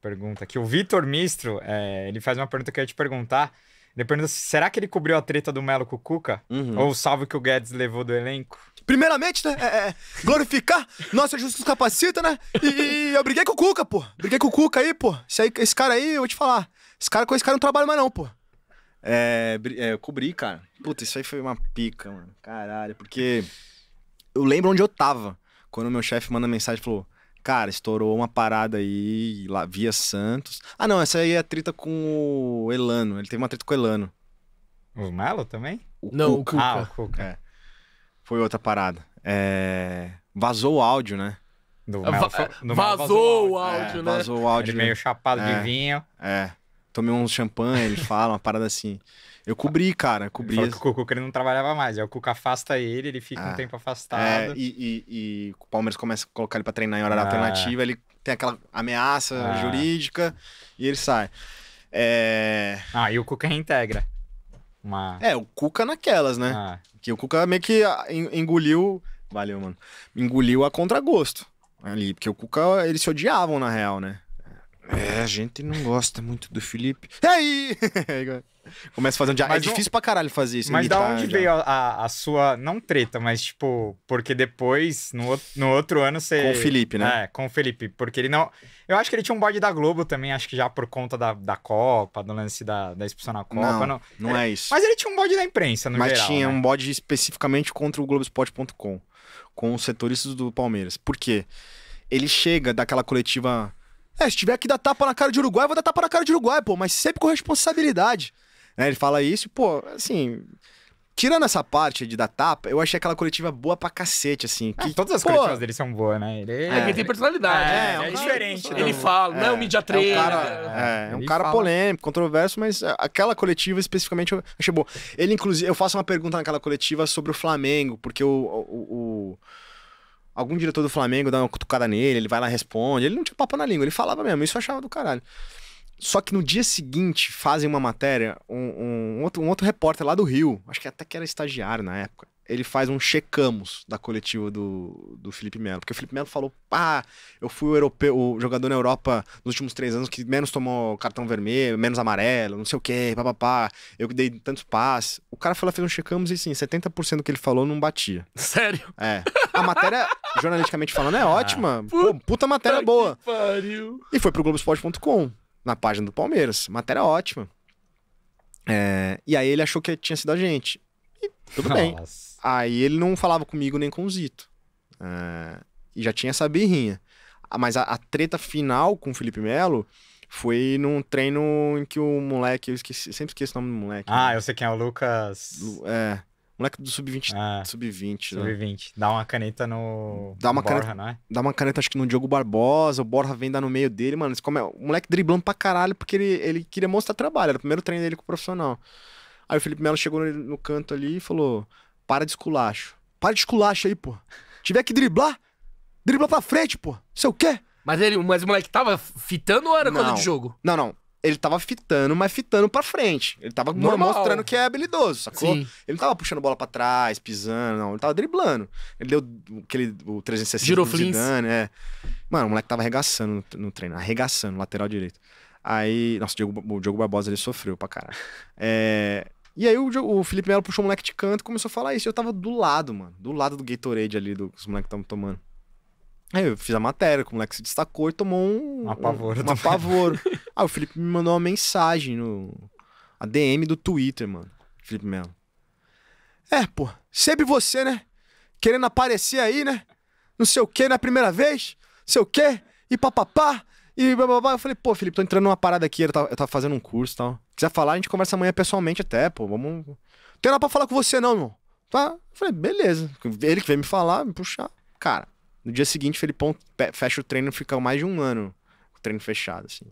pergunta aqui. O Vitor Mistro, é, ele faz uma pergunta que eu ia te perguntar. Ele assim, será que ele cobriu a treta do Melo com o Cuca? Uhum. Ou o salve que o Guedes levou do elenco? Primeiramente, né? É, é, glorificar, nossa justiça capacita, né? E, e, eu briguei com o Cuca, pô. Briguei com o Cuca aí, pô. Esse, aí, esse cara aí, eu vou te falar. Esse cara com esse cara não trabalha mais, não, pô. É, é, eu cobri, cara. Puta, isso aí foi uma pica, mano. Caralho, porque eu lembro onde eu tava quando meu chefe manda mensagem e falou: Cara, estourou uma parada aí lá via Santos. Ah, não, essa aí é a treta com o Elano. Ele teve uma treta com o Elano. O Melo também? O não, Cuca. o Cuca. Ah, o Cuca. É. Foi outra parada. É... Vazou o áudio, né? Do ah, Melo, Va vazou, vazou, o áudio, é, né? Vazou o áudio. Ele meio né? chapado de é. vinho. É. Tomei um champanhe, ele fala, uma parada assim. Eu cobri, cara, cobri. que o Cuca ele não trabalhava mais, aí o Cuca afasta ele, ele fica ah, um é. tempo é, afastado. É, e, e, e, o Palmeiras começa a colocar ele pra treinar em hora ah. alternativa, ele tem aquela ameaça ah. jurídica e ele sai. É... Ah, e o Cuca reintegra. Uma... É, o Cuca naquelas, né? Ah. Que o Cuca meio que engoliu. Valeu, mano. Engoliu a contragosto ali. Porque o Cuca, eles se odiavam, na real, né? É, a gente não gosta muito do Felipe. Aí! Começa fazendo já. É não... difícil pra caralho fazer isso. Mas da onde já. veio a, a, sua. Não treta, mas tipo. Porque depois, no, no outro ano, você. Com o Felipe, né? É, com o Felipe. Porque ele não. Eu acho que ele tinha um bode da Globo também, acho que já por conta da, da Copa, do lance da, da expulsão na Copa. Não, não, não é... isso. Mas ele tinha um bode da imprensa, no mas Mas tinha né? um bode especificamente contra o Globoesporte.com. Com os setoristas do Palmeiras. Por quê? Ele chega daquela coletiva é, se tiver que dar tapa na cara de Uruguai, eu vou dar tapa na cara de Uruguai, pô, mas sempre com responsabilidade. Né? Ele fala isso, pô, assim. Tirando essa parte de dar tapa, eu achei aquela coletiva boa pra cacete, assim. É, que, todas as pô, coletivas dele são boas, né? Ele é, é ele tem personalidade. É, né? é, é diferente. Ele fala, é, não é um é, mídia treino. É um cara, né? é, um cara polêmico, controverso, mas aquela coletiva especificamente eu achei boa. Ele, inclusive, eu faço uma pergunta naquela coletiva sobre o Flamengo, porque o, o, o algum diretor do Flamengo dá uma cutucada nele, ele vai lá e responde. Ele não tinha papo na língua, ele falava mesmo, isso eu achava do caralho. Só que no dia seguinte fazem uma matéria, um, um, outro, um outro repórter lá do Rio, acho que até que era estagiário na época, ele faz um checamos da coletiva do, do Felipe Melo. Porque o Felipe Melo falou: pá, eu fui o, europeu, o jogador na Europa nos últimos três anos que menos tomou cartão vermelho, menos amarelo, não sei o quê, papapá. Eu dei tantos passes. O cara falou, fez um checamos e sim, 70% do que ele falou não batia. Sério? É. A matéria, jornalisticamente falando, é ah. ótima. Ah, puta, Pô, puta matéria boa. Pariu. E foi pro Globoesporte.com, na página do Palmeiras. Matéria ótima. É, e aí ele achou que tinha sido a gente. E tudo Nossa. bem. Aí ele não falava comigo nem com o Zito. Uh, e já tinha essa birrinha. Ah, mas a, a treta final com o Felipe Melo foi num treino em que o moleque, eu esqueci, sempre esqueço o nome do moleque. Ah, né? eu sei quem é o Lucas. É. Moleque do Sub-20. Ah, Sub-20. Sub-20. Né? Dá uma caneta no. Dá uma caneta, é? Dá uma caneta, acho que no Diogo Barbosa. O Borja vem dar no meio dele, mano. Eles come... O moleque driblando pra caralho porque ele, ele queria mostrar trabalho. Era o primeiro treino dele com o profissional. Aí o Felipe Melo chegou no, no canto ali e falou: para de esculacho. Para de esculacho aí, pô. Tiver que driblar, dribla pra frente, pô. Sei o quê. Mas, ele, mas o moleque tava fitando ou era coisa de jogo? Não, não. Ele tava fitando, mas fitando pra frente. Ele tava Normal. mostrando que é habilidoso, sacou? Sim. Ele não tava puxando bola pra trás, pisando, não. Ele tava driblando. Ele deu aquele, o 360 Giroflins. Zidane, é. Mano, o moleque tava arregaçando no, no treino, arregaçando, lateral direito. Aí, nossa, o Diogo, o Diogo Barbosa ele sofreu pra caralho. É, e aí o, o Felipe Melo puxou o moleque de canto e começou a falar isso. Eu tava do lado, mano. Do lado do Gatorade ali, do, que os moleques estavam tomando. Aí eu fiz a matéria, o moleque se destacou e tomou um. Uma pavora. Um, uma pavor o Felipe me mandou uma mensagem no. A DM do Twitter, mano. Felipe Melo. É, pô. Sempre você, né? Querendo aparecer aí, né? Não sei o quê, na é primeira vez. Não sei o quê. E papapá. E bababá. Eu falei, pô, Felipe, tô entrando numa parada aqui. Eu tava, eu tava fazendo um curso e tal quiser falar, a gente conversa amanhã pessoalmente até, pô, vamos... Não tem nada pra falar com você não, meu. Tá? Eu falei, beleza. Ele que veio me falar, me puxar. Cara, no dia seguinte, Felipão fecha o treino, fica mais de um ano o treino fechado, assim.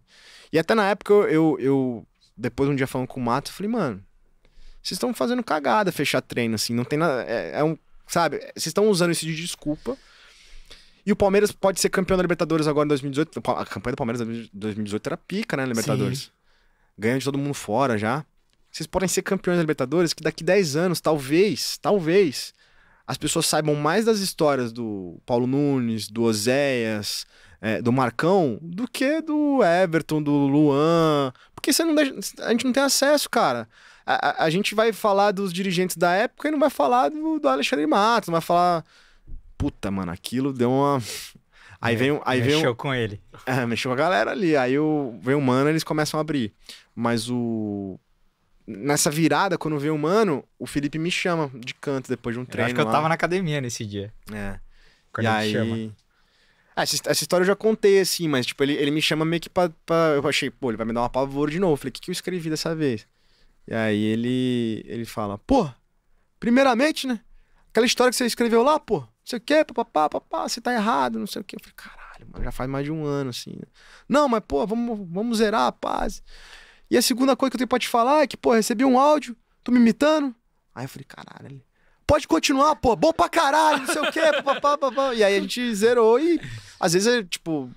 E até na época, eu, eu, eu depois um dia falando com o Mato, eu falei, mano, vocês estão fazendo cagada fechar treino, assim, não tem nada. É, é um. Sabe, vocês estão usando isso de desculpa. E o Palmeiras pode ser campeão da Libertadores agora em 2018. A campanha do Palmeiras em 2018 era pica, né, Libertadores. Sim ganhando de todo mundo fora já. Vocês podem ser campeões da Libertadores que daqui 10 anos, talvez, talvez, as pessoas saibam mais das histórias do Paulo Nunes, do Oséias, é, do Marcão, do que do Everton, do Luan. Porque você não deixa, a gente não tem acesso, cara. A, a, a, gente vai falar dos dirigentes da época e não vai falar do, do Alexandre Matos, não vai falar. Puta, mano, aquilo deu uma. Aí é, vem, um, aí mexeu vem um, com ele. É, mexeu com a galera ali. Aí o, vem o mano, eles começam a abrir. Mas o. Nessa virada, quando vem o mano, o Felipe me chama de canto depois de um eu treino. acho que eu tava na academia nesse dia. É. Quando e aí... chama. Ah, essa, essa, história eu já contei, assim, mas tipo, ele, ele me chama meio que pra, pra, Eu achei, pô, ele vai me dar uma pavor de novo. falei, o que, que eu escrevi dessa vez? E aí ele, ele fala, pô, primeiramente, né? Aquela história que você escreveu lá, pô, não sei o quê, papapá, papá, você tá errado, não sei o quê. Eu falei, caralho, mano, já faz mais de um ano, assim. Né? Não, mas, pô, vamos, vamos zerar a paz. E a segunda coisa que eu tenho pra te falar é que, pô, recebi um áudio, tô me imitando. Aí eu falei, caralho, pode continuar, pô, bom pra caralho, não sei o quê, papapá, papá E aí a gente zerou e, às vezes, eu, é, tipo,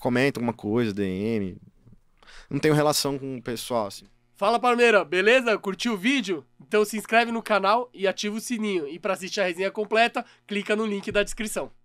comenta alguma coisa, DM. Não tenho relação com o pessoal, assim. Fala, Palmeira, beleza? Curtiu o vídeo? Então se inscreve no canal e ativa o sininho. E para assistir a resenha completa, clica no link da descrição.